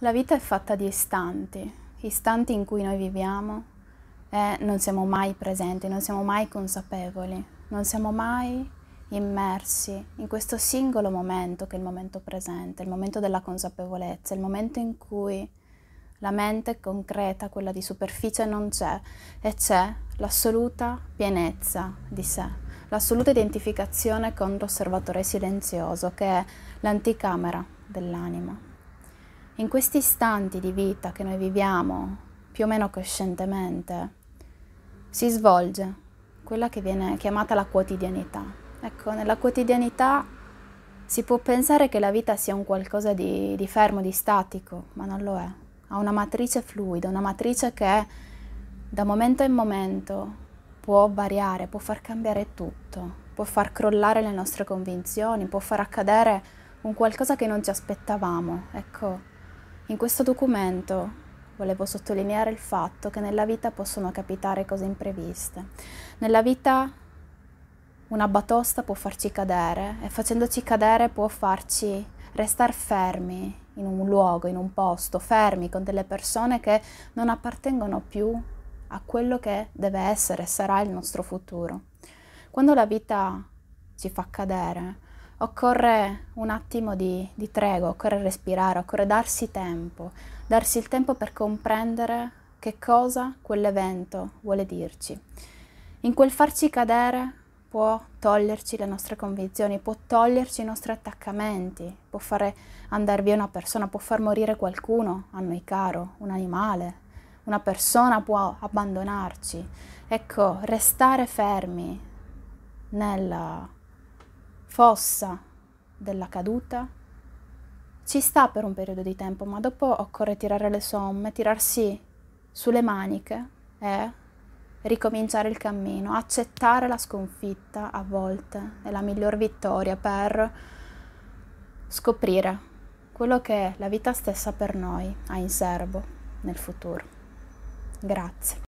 La vita è fatta di istanti, istanti in cui noi viviamo e non siamo mai presenti, non siamo mai consapevoli, non siamo mai immersi in questo singolo momento che è il momento presente, il momento della consapevolezza, il momento in cui la mente concreta, quella di superficie, non c'è e c'è l'assoluta pienezza di sé, l'assoluta identificazione con l'osservatore silenzioso che è l'anticamera dell'anima in questi istanti di vita che noi viviamo, più o meno coscientemente, si svolge quella che viene chiamata la quotidianità. Ecco, nella quotidianità si può pensare che la vita sia un qualcosa di, di fermo, di statico, ma non lo è. Ha una matrice fluida, una matrice che da momento in momento può variare, può far cambiare tutto, può far crollare le nostre convinzioni, può far accadere un qualcosa che non ci aspettavamo. Ecco, in questo documento volevo sottolineare il fatto che nella vita possono capitare cose impreviste. Nella vita una batosta può farci cadere e facendoci cadere può farci restare fermi in un luogo, in un posto, fermi con delle persone che non appartengono più a quello che deve essere e sarà il nostro futuro. Quando la vita ci fa cadere, occorre un attimo di, di tregua, occorre respirare, occorre darsi tempo, darsi il tempo per comprendere che cosa quell'evento vuole dirci. In quel farci cadere può toglierci le nostre convinzioni, può toglierci i nostri attaccamenti, può fare andare via una persona, può far morire qualcuno a noi caro, un animale, una persona può abbandonarci. Ecco, restare fermi nella fossa della caduta ci sta per un periodo di tempo, ma dopo occorre tirare le somme, tirarsi sulle maniche e ricominciare il cammino. Accettare la sconfitta a volte è la miglior vittoria per scoprire quello che la vita stessa per noi ha in serbo nel futuro. Grazie.